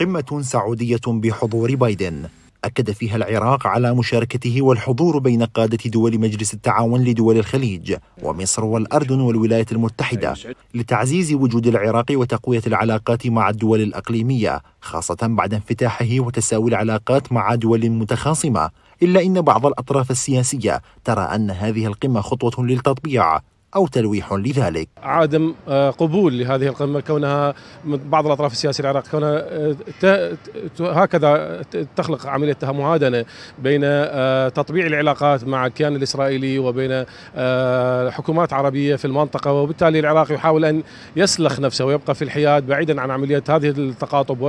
قمة سعودية بحضور بايدن أكد فيها العراق على مشاركته والحضور بين قادة دول مجلس التعاون لدول الخليج ومصر والأردن والولايات المتحدة لتعزيز وجود العراق وتقوية العلاقات مع الدول الأقليمية خاصة بعد انفتاحه وتساوي العلاقات مع دول متخاصمة إلا أن بعض الأطراف السياسية ترى أن هذه القمة خطوة للتطبيع أو تلويح لذلك عدم آه، قبول لهذه القمة كونها من بعض الأطراف السياسية العراقية كونها آه، هكذا تخلق عملية معادنة بين آه، تطبيع العلاقات مع الكيان الإسرائيلي وبين حكومات عربية في المنطقة وبالتالي العراق يحاول أن يسلخ نفسه ويبقى في الحياد بعيدا عن عملية هذه التقاطب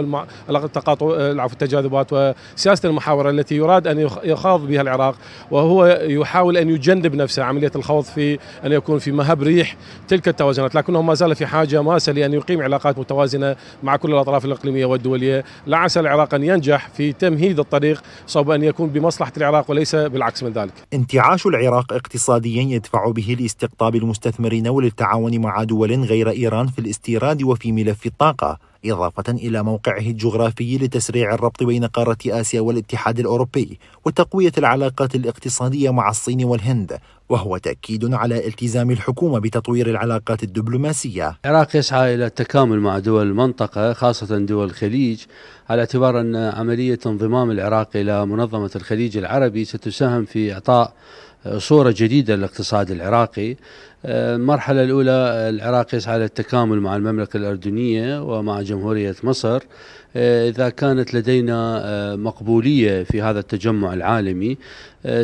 والتقاطب التجاذبات وسياسة المحاورة التي يراد أن يخاض بها العراق وهو يحاول أن يجنب نفسه عملية الخوض في أن يكون في في مهب ريح تلك التوازنات لكنه ما زال في حاجة ماسة لأن يقيم علاقات متوازنة مع كل الأطراف الإقليمية والدولية لعسى العراق أن ينجح في تمهيد الطريق صوب أن يكون بمصلحة العراق وليس بالعكس من ذلك انتعاش العراق اقتصاديا يدفع به لاستقطاب المستثمرين وللتعاون مع دول غير إيران في الاستيراد وفي ملف الطاقة إضافة إلى موقعه الجغرافي لتسريع الربط بين قارة آسيا والاتحاد الأوروبي وتقوية العلاقات الاقتصادية مع الصين والهند وهو تأكيد على التزام الحكومة بتطوير العلاقات الدبلوماسية العراق يسعى إلى التكامل مع دول المنطقة خاصة دول الخليج على اعتبار أن عملية انضمام العراق إلى منظمة الخليج العربي ستساهم في إعطاء صورة جديدة للاقتصاد العراقي آه، المرحلة الأولى العراق يسعى للتكامل مع المملكة الأردنية ومع جمهورية مصر آه، إذا كانت لدينا آه، مقبولية في هذا التجمع العالمي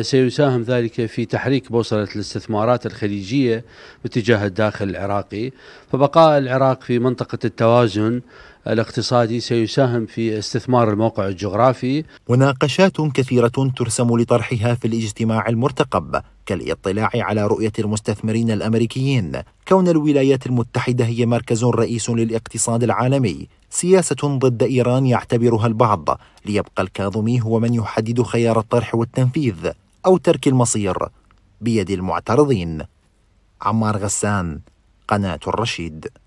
سيساهم ذلك في تحريك بوصلة الاستثمارات الخليجية باتجاه الداخل العراقي فبقاء العراق في منطقة التوازن الاقتصادي سيساهم في استثمار الموقع الجغرافي مناقشات كثيرة ترسم لطرحها في الاجتماع المرتقب كالاطلاع على رؤية المستثمرين الأمريكيين كون الولايات المتحدة هي مركز رئيس للاقتصاد العالمي سياسة ضد إيران يعتبرها البعض ليبقى الكاظمي هو من يحدد خيار الطرح والتنفيذ أو ترك المصير بيد المعترضين عمار غسان قناة الرشيد